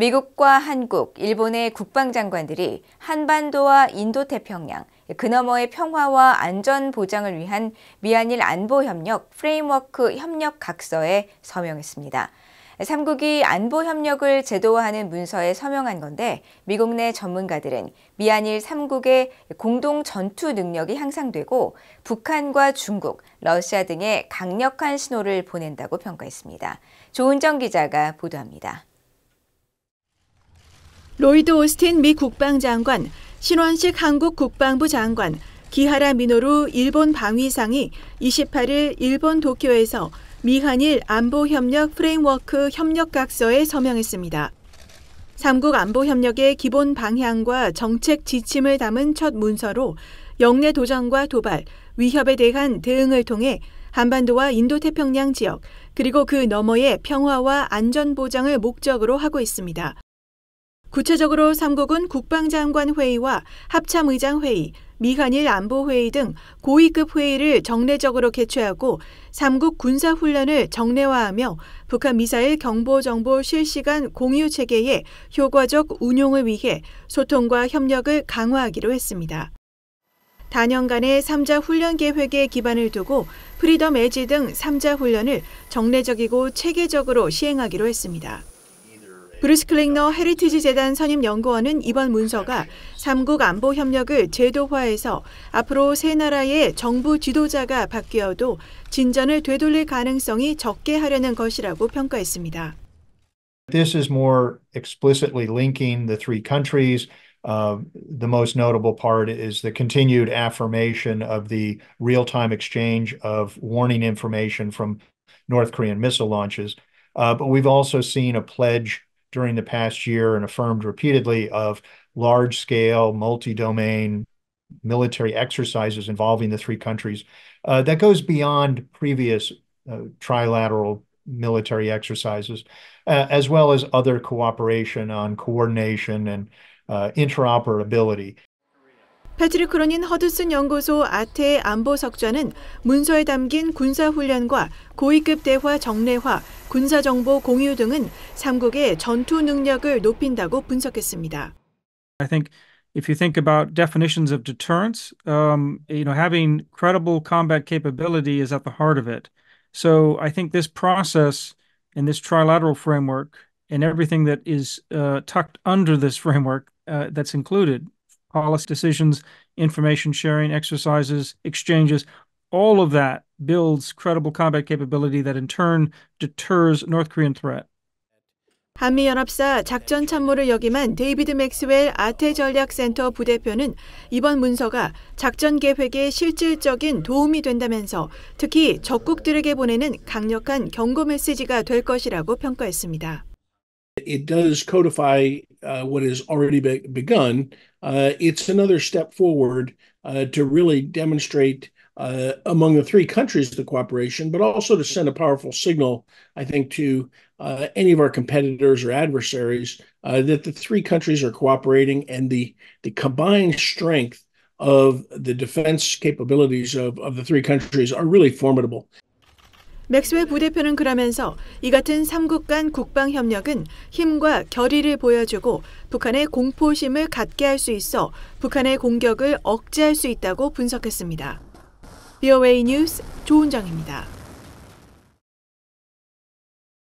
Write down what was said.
미국과 한국, 일본의 국방장관들이 한반도와 인도태평양, 그 너머의 평화와 안전 보장을 위한 미한일 안보협력 프레임워크 협력 각서에 서명했습니다. 3국이 안보 협력을 제도화하는 문서에 서명한 건데 미국 내 전문가들은 미한일 3국의 공동 전투 능력이 향상되고 북한과 중국, 러시아 등의 강력한 신호를 보낸다고 평가했습니다. 조은정 기자가 보도합니다. 로이드 오스틴 미 국방장관, 신원식 한국 국방부 장관, 기하라 미노루 일본 방위상이 28일 일본 도쿄에서 미한일 안보협력 프레임워크 협력각서에 서명했습니다. 3국 안보협력의 기본 방향과 정책 지침을 담은 첫 문서로 영내 도전과 도발, 위협에 대한 대응을 통해 한반도와 인도태평양 지역, 그리고 그 너머의 평화와 안전 보장을 목적으로 하고 있습니다. 구체적으로 3국은 국방장관 회의와 합참의장 회의, 미한일 안보회의 등 고위급 회의를 정례적으로 개최하고 3국 군사훈련을 정례화하며 북한 미사일 경보정보 실시간 공유 체계의 효과적 운용을 위해 소통과 협력을 강화하기로 했습니다. 단연간의 3자 훈련 계획에 기반을 두고 프리덤 에지 등 3자 훈련을 정례적이고 체계적으로 시행하기로 했습니다. 브루스 클링너 헤리티지 재단 선임 연구원은 이번 문서가 삼국 안보 협력을 제도화해서 앞으로 세 나라의 정부 지도자가 바뀌어도 진전을 되돌릴 가능성이 적게 하려는 것이라고 평가했습니다. This is more explicitly linking the three countries. Uh, the most notable part is the continued affirmation of the real time exchange of warning information from North Korean missile launches. Uh, but we've also seen a pledge during the past year and affirmed repeatedly of large-scale, multi-domain military exercises involving the three countries. Uh, that goes beyond previous uh, trilateral military exercises, uh, as well as other cooperation on coordination and uh, interoperability. 패트릭 크로닌 허드슨 연구소 아태의 안보 석좌는 문서에 담긴 군사훈련과 고위급 대화 정례화, 군사정보 공유 등은 삼국의 전투 능력을 높인다고 분석했습니다. I think if you think about definitions of deterrence, um, you know, having credible combat capability is at the heart of it. So I think this process and this trilateral framework and everything that is uh, tucked under this framework uh, that's included policy decisions, information sharing exercises, exchanges, all of that builds credible combat capability that in turn deters North Korean threat. 한미연합사 작전 참모를 역임한 데이비드 맥스웰 아태 전략센터 부대표는 이번 문서가 작전 계획에 실질적인 도움이 된다면서 특히 적국들에게 보내는 강력한 경고 메시지가 될 것이라고 평가했습니다. it does codify uh, what has already be- begun. Uh, it's another step forward uh, to really demonstrate uh, among the three countries the cooperation, but also to send a powerful signal, I think, to uh, any of our competitors or adversaries uh, that the three countries are cooperating and the, the combined strength of the defense capabilities of, of the three countries are really formidable. 맥스웰 부대표는 그러면서 이 같은 삼국 간 국방 협력은 힘과 결의를 보여주고 북한의 공포심을 갖게 할 수 있어 북한의 공격을 억제할 수 있다고 분석했습니다. BOA 뉴스 조은정입니다.